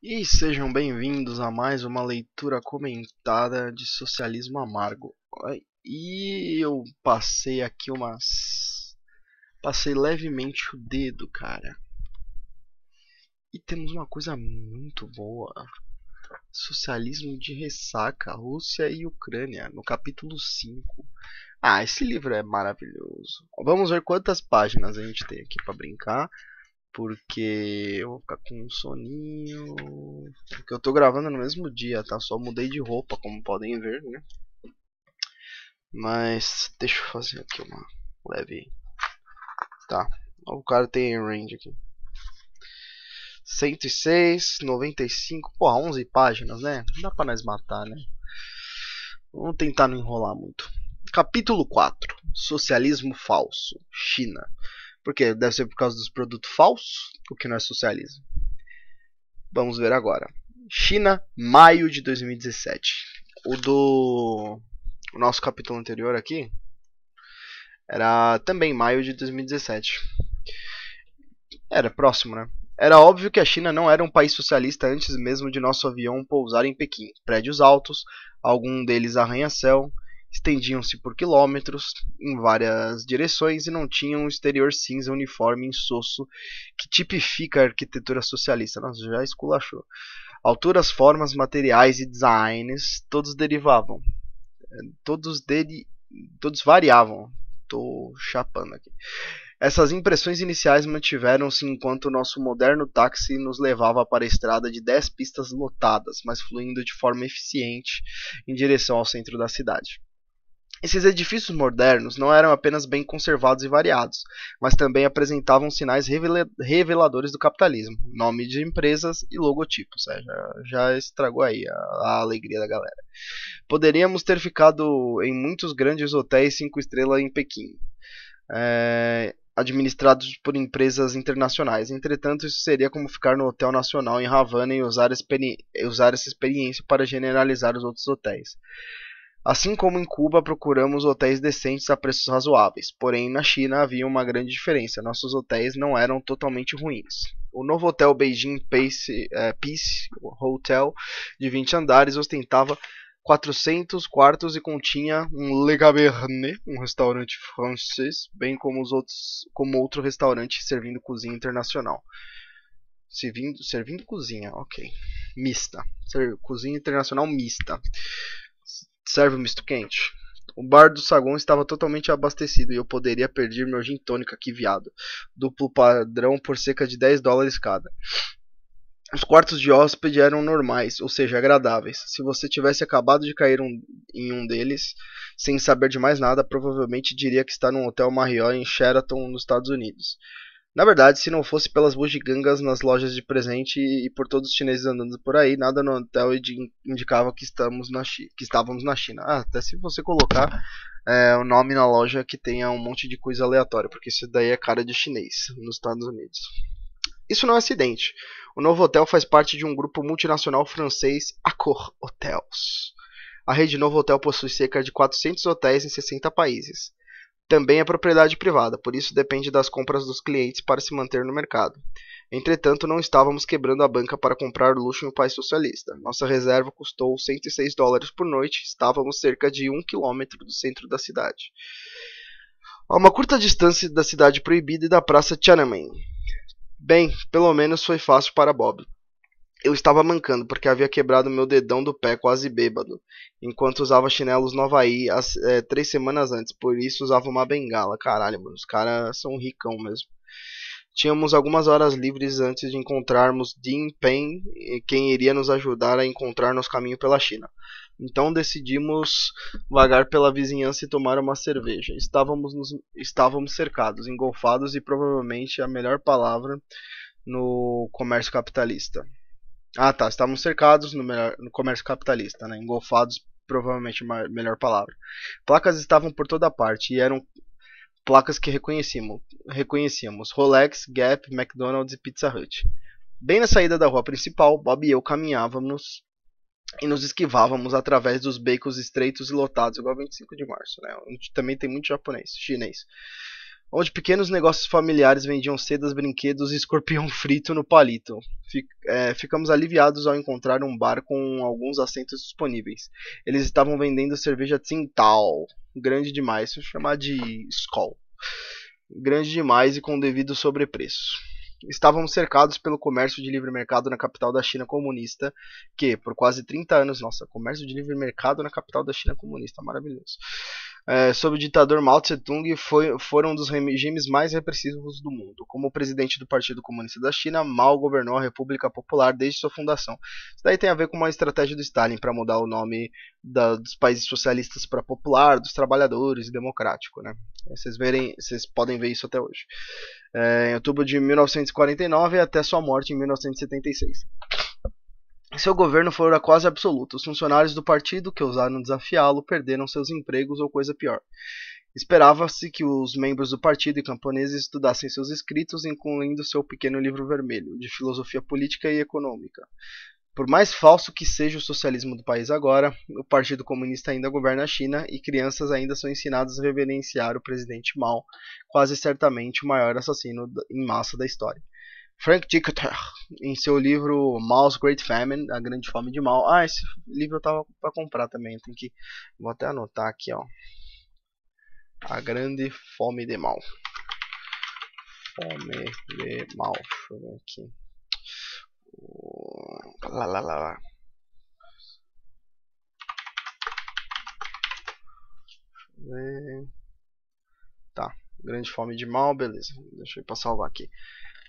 E sejam bem-vindos a mais uma leitura comentada de Socialismo Amargo. E eu passei aqui umas. Passei levemente o dedo, cara. E temos uma coisa muito boa: Socialismo de Ressaca, Rússia e Ucrânia, no capítulo 5. Ah, esse livro é maravilhoso. Vamos ver quantas páginas a gente tem aqui para brincar porque eu vou ficar com um soninho. Porque eu tô gravando no mesmo dia, tá? Só mudei de roupa, como podem ver, né? Mas deixa eu fazer aqui uma leve. Tá. O cara tem range aqui. 106, 95, porra, 11 páginas, né? Não dá pra nós matar, né? Vamos tentar não enrolar muito. Capítulo 4: Socialismo falso, China. Porque deve ser por causa dos produtos falsos o que não é socialismo. Vamos ver agora. China, maio de 2017. O do o nosso capítulo anterior aqui era também maio de 2017. Era próximo, né? Era óbvio que a China não era um país socialista antes mesmo de nosso avião pousar em Pequim. Prédios altos, algum deles arranha-céu, estendiam-se por quilômetros em várias direções e não tinham um exterior cinza uniforme insosso que tipifica a arquitetura socialista. Nossa, já esculachou. Alturas, formas, materiais e designs, todos derivavam. É, todos dele, todos variavam. Tô chapando aqui. Essas impressões iniciais mantiveram-se enquanto o nosso moderno táxi nos levava para a estrada de dez pistas lotadas, mas fluindo de forma eficiente em direção ao centro da cidade. Esses edifícios modernos não eram apenas bem conservados e variados, mas também apresentavam sinais reveladores do capitalismo, nome de empresas e logotipos. É, já, já, estragou aí a, a, alegria da galera. Poderíamos ter ficado em muitos grandes hotéis cinco estrelas em Pequim. É, administrados por empresas internacionais. Entretanto, isso seria como ficar no Hotel Nacional em Havana e usar, usar essa experiência para generalizar os outros hotéis. Assim como em Cuba, procuramos hotéis decentes a preços razoáveis, porém na China havia uma grande diferença. Nossos hotéis não eram totalmente ruins. O novo hotel Beijing é, Peace Hotel, de 20 andares, ostentava 400 quartos e continha um Le Cabernet, um restaurante francês, bem como, os outros, como outro restaurante servindo cozinha internacional. Servindo, servindo cozinha, ok. Mista. Ser, cozinha internacional mista. Serve o misto quente? O bar do saguão estava totalmente abastecido e eu poderia perder meu gin tônica aqui, viado. Duplo padrão por cerca de 10 dólares cada. Os quartos de hóspede eram normais, ou seja, agradáveis. Se você tivesse acabado de cair um, em um deles, sem saber de mais nada, provavelmente diria que está num hotel Marriott em Sheraton, nos Estados Unidos. Na verdade, se não fosse pelas bugigangas nas lojas de presente e por todos os chineses andando por aí, nada no hotel indicava que, estamos na Chi que estávamos na China. Ah, até se você colocar é, o nome na loja que tenha um monte de coisa aleatória, porque isso daí é cara de chinês nos Estados Unidos. Isso não é acidente. O novo hotel faz parte de um grupo multinacional francês, Accor Hotels. A rede Novo Hotel possui cerca de 400 hotéis em 60 países também é propriedade privada, por isso depende das compras dos clientes para se manter no mercado. Entretanto, não estávamos quebrando a banca para comprar luxo em um país socialista. Nossa reserva custou 106 dólares por noite, estávamos cerca de 1 quilômetro do centro da cidade. A uma curta distância da cidade proibida e da praça Tiananmen. Bem, pelo menos foi fácil para Bob. Eu estava mancando porque havia quebrado meu dedão do pé quase bêbado, enquanto usava chinelos no Havaí é, três semanas antes, por isso usava uma bengala. Caralho, mano, os caras são ricão mesmo. Tínhamos algumas horas livres antes de encontrarmos Dean Pen, quem iria nos ajudar a encontrar nosso caminho pela China. Então decidimos vagar pela vizinhança e tomar uma cerveja. Estávamos, nos, estávamos cercados, engolfados e provavelmente a melhor palavra no comércio capitalista. Ah, tá. Estavam cercados no, melhor, no comércio capitalista, né? Engolfados, provavelmente a melhor palavra. Placas estavam por toda parte e eram placas que reconhecíamos, reconhecíamos Rolex, Gap, McDonald's e Pizza Hut. Bem na saída da rua principal, Bob e eu caminhávamos e nos esquivávamos através dos becos estreitos e lotados, igual 25 de março, né? Onde também tem muito japonês, chinês onde pequenos negócios familiares vendiam sedas, brinquedos e escorpião frito no palito. É, ficamos aliviados ao encontrar um bar com alguns assentos disponíveis. Eles estavam vendendo cerveja Tsintal, grande demais, se chamar de Skol. Grande demais e com devido sobrepreço. Estávamos cercados pelo comércio de livre mercado na capital da China comunista, que por quase 30 anos, nossa, comércio de livre mercado na capital da China comunista, maravilhoso é, sob o ditador Mao Tse-tung foi, foram um dos regimes mais repressivos do mundo. Como presidente do Partido Comunista da China, Mao governou a República Popular desde sua fundação. Isso daí tem a ver com uma estratégia do Stalin para mudar o nome da, dos países socialistas para popular, dos trabalhadores e democrático. Né? É, vocês, verem, vocês podem ver isso até hoje. É, em outubro de 1949 até sua morte em 1976. Seu governo fora quase absoluto. Os funcionários do partido que ousaram desafiá-lo perderam seus empregos ou coisa pior. Esperava-se que os membros do partido e camponeses estudassem seus escritos, incluindo seu pequeno livro vermelho, de filosofia política e econômica. Por mais falso que seja o socialismo do país agora, o Partido Comunista ainda governa a China e crianças ainda são ensinadas a reverenciar o presidente Mao, quase certamente o maior assassino em massa da história. Frank Dickater, em seu livro Mouse Great Famine, A Grande Fome de Mal. Ah, esse livro eu tava para comprar também, tem que vou até anotar aqui, ó. A Grande Fome de Mal. Fome de Mal, deixa eu ver aqui. Lá, lá, lá, lá. Tá, Grande Fome de Mal, beleza. Deixa eu ir para salvar aqui.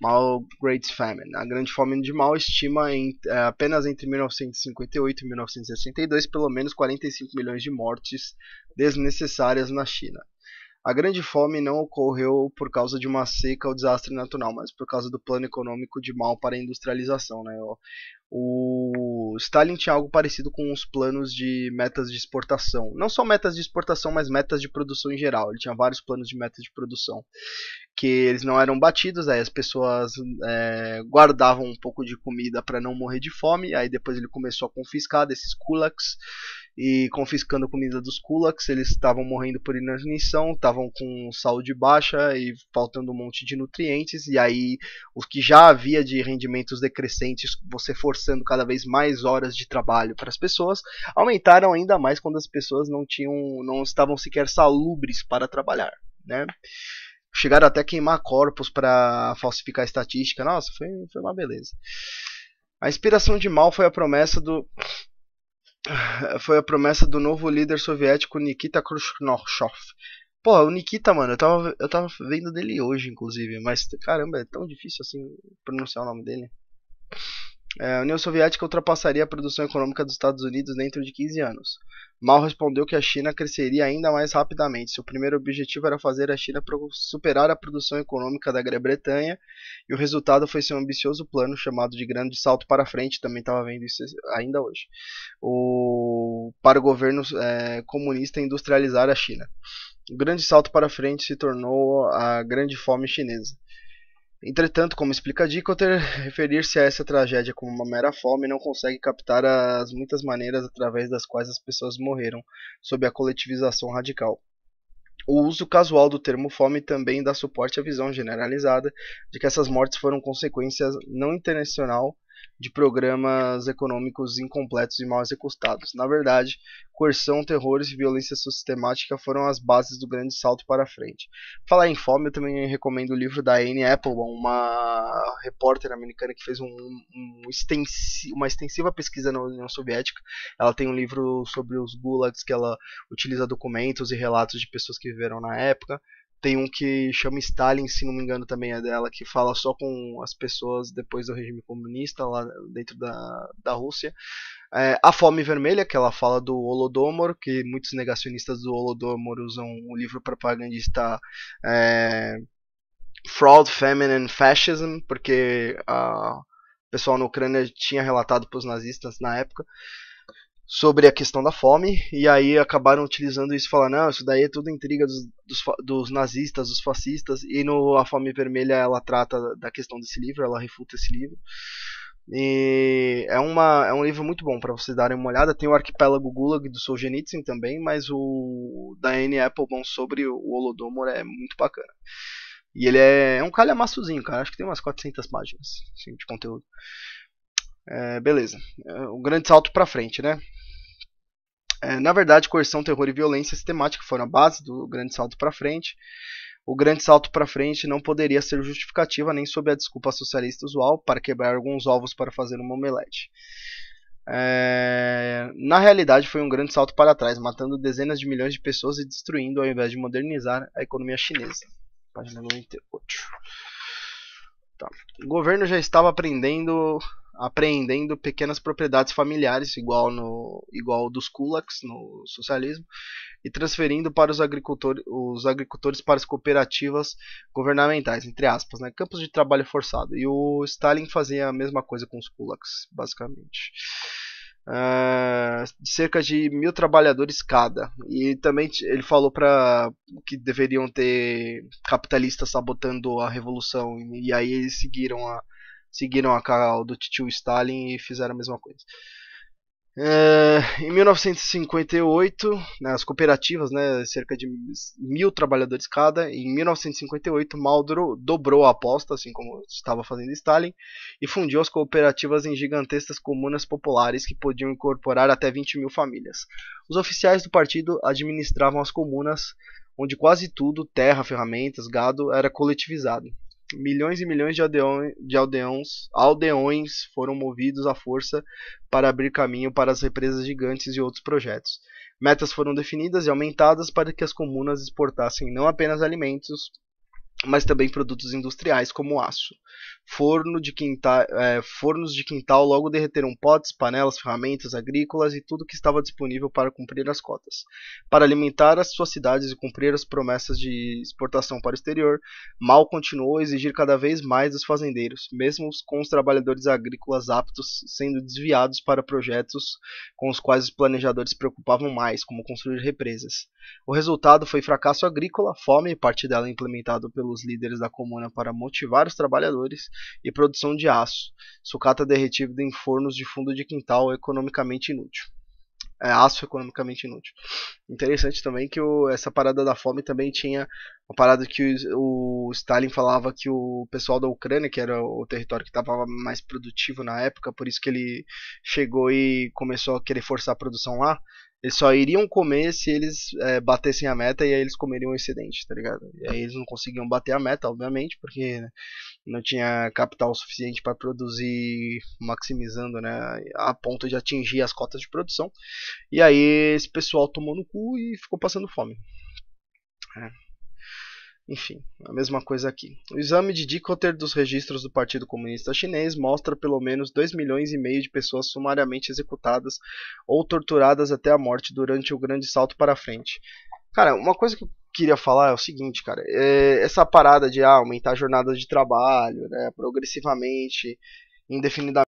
Mal Great Famine. A Grande Fome de Mal estima em, é, apenas entre 1958 e 1962 pelo menos 45 milhões de mortes desnecessárias na China. A grande fome não ocorreu por causa de uma seca ou desastre natural, mas por causa do plano econômico de mal para a industrialização. Né? O Stalin tinha algo parecido com os planos de metas de exportação. Não só metas de exportação, mas metas de produção em geral. Ele tinha vários planos de metas de produção. Que eles não eram batidos, aí as pessoas é, guardavam um pouco de comida para não morrer de fome. Aí depois ele começou a confiscar desses kulaks e confiscando a comida dos kulaks. Eles estavam morrendo por inanição, estavam com saúde baixa e faltando um monte de nutrientes. E aí, os que já havia de rendimentos decrescentes, você forçando cada vez mais horas de trabalho para as pessoas, aumentaram ainda mais quando as pessoas não tinham, não estavam sequer salubres para trabalhar, né? Chegaram até a queimar corpos para falsificar a estatística. Nossa, foi, foi uma beleza. A inspiração de Mal foi a promessa do foi a promessa do novo líder soviético Nikita Khrushchev. Pô, o Nikita, mano, eu tava, eu tava vendo dele hoje, inclusive, mas caramba, é tão difícil assim pronunciar o nome dele. É, a União Soviética ultrapassaria a produção econômica dos Estados Unidos dentro de 15 anos. Mao respondeu que a China cresceria ainda mais rapidamente. Seu primeiro objetivo era fazer a China superar a produção econômica da Grã-Bretanha, e o resultado foi seu ambicioso plano chamado de Grande Salto para Frente, também estava vendo isso ainda hoje, o, para o governo é, comunista industrializar a China. O Grande Salto para Frente se tornou a Grande Fome Chinesa Entretanto, como explica Dicoter, referir-se a essa tragédia como uma mera fome não consegue captar as muitas maneiras através das quais as pessoas morreram sob a coletivização radical. O uso casual do termo fome também dá suporte à visão generalizada de que essas mortes foram consequência não intencional de programas econômicos incompletos e mal executados. Na verdade, coerção, terrores e violência sistemática foram as bases do grande salto para frente. Falar em fome, eu também recomendo o livro da Anne Applebaum, uma repórter americana que fez um, um extensi uma extensiva pesquisa na União Soviética. Ela tem um livro sobre os gulags que ela utiliza documentos e relatos de pessoas que viveram na época. Tem um que chama Stalin, se não me engano, também é dela, que fala só com as pessoas depois do regime comunista lá dentro da, da Rússia. É, a Fome Vermelha, que ela fala do Holodomor, que muitos negacionistas do Holodomor usam o livro propagandista é, Fraud, Famine and Fascism, porque a, o pessoal na Ucrânia tinha relatado para os nazistas na época sobre a questão da fome, e aí acabaram utilizando isso, falando, não, isso daí é tudo intriga dos, dos, dos, nazistas, dos fascistas, e no A Fome Vermelha ela trata da questão desse livro, ela refuta esse livro. E é, uma, é um livro muito bom para vocês darem uma olhada. Tem o Arquipélago Gulag do Solzhenitsyn também, mas o da Anne Applebaum sobre o Holodomor é muito bacana. E ele é, é um calhamaçozinho, cara. Acho que tem umas 400 páginas assim, de conteúdo. É, beleza. É, um grande salto para frente, né? É, na verdade, coerção, terror e violência sistemática foram a base do grande salto para frente. O grande salto para frente não poderia ser justificativa nem sob a desculpa socialista usual para quebrar alguns ovos para fazer uma omelete. É... Na realidade, foi um grande salto para trás, matando dezenas de milhões de pessoas e destruindo, ao invés de modernizar, a economia chinesa. Página 98. Tá. O governo já estava aprendendo apreendendo pequenas propriedades familiares, igual no igual dos kulaks no socialismo, e transferindo para os agricultores, os agricultores para as cooperativas governamentais, entre aspas, né, campos de trabalho forçado. E o Stalin fazia a mesma coisa com os kulaks, basicamente. Uh, cerca de mil trabalhadores cada. E também ele falou para que deveriam ter capitalistas sabotando a revolução. E aí eles seguiram a, seguiram a cara do tio Stalin e fizeram a mesma coisa. É, em 1958, né, as cooperativas, né, cerca de mil trabalhadores cada, em 1958 Maldro dobrou a aposta, assim como estava fazendo Stalin, e fundiu as cooperativas em gigantescas comunas populares que podiam incorporar até 20 mil famílias. Os oficiais do partido administravam as comunas, onde quase tudo, terra, ferramentas, gado, era coletivizado milhões e milhões de, aldeões, de aldeões, aldeões foram movidos à força para abrir caminho para as represas gigantes e outros projetos. Metas foram definidas e aumentadas para que as comunas exportassem não apenas alimentos, mas também produtos industriais como aço. Forno de quintal, é, fornos de quintal logo derreteram potes, panelas, ferramentas agrícolas e tudo que estava disponível para cumprir as cotas. Para alimentar as suas cidades e cumprir as promessas de exportação para o exterior, Mal continuou a exigir cada vez mais dos fazendeiros, mesmo com os trabalhadores agrícolas aptos sendo desviados para projetos com os quais os planejadores se preocupavam mais, como construir represas. O resultado foi fracasso agrícola, fome, parte dela implementado pelo pelos líderes da comuna para motivar os trabalhadores e produção de aço, sucata derretida em fornos de fundo de quintal economicamente inútil. É, aço economicamente inútil. Interessante também que o, essa parada da fome também tinha uma parada que o, o Stalin falava que o pessoal da Ucrânia, que era o território que estava mais produtivo na época, por isso que ele chegou e começou a querer forçar a produção lá, eles só iriam comer se eles é, batessem a meta e aí eles comeriam o excedente, tá ligado? E aí eles não conseguiam bater a meta, obviamente, porque né, não tinha capital suficiente para produzir, maximizando, né? A ponto de atingir as cotas de produção. E aí esse pessoal tomou no cu e ficou passando fome. É. Enfim, a mesma coisa aqui. O exame de Dicoter dos registros do Partido Comunista Chinês mostra pelo menos 2 milhões e meio de pessoas sumariamente executadas ou torturadas até a morte durante o grande salto para frente. Cara, uma coisa que eu queria falar é o seguinte, cara, é essa parada de ah, aumentar a jornada de trabalho, né, progressivamente, indefinidamente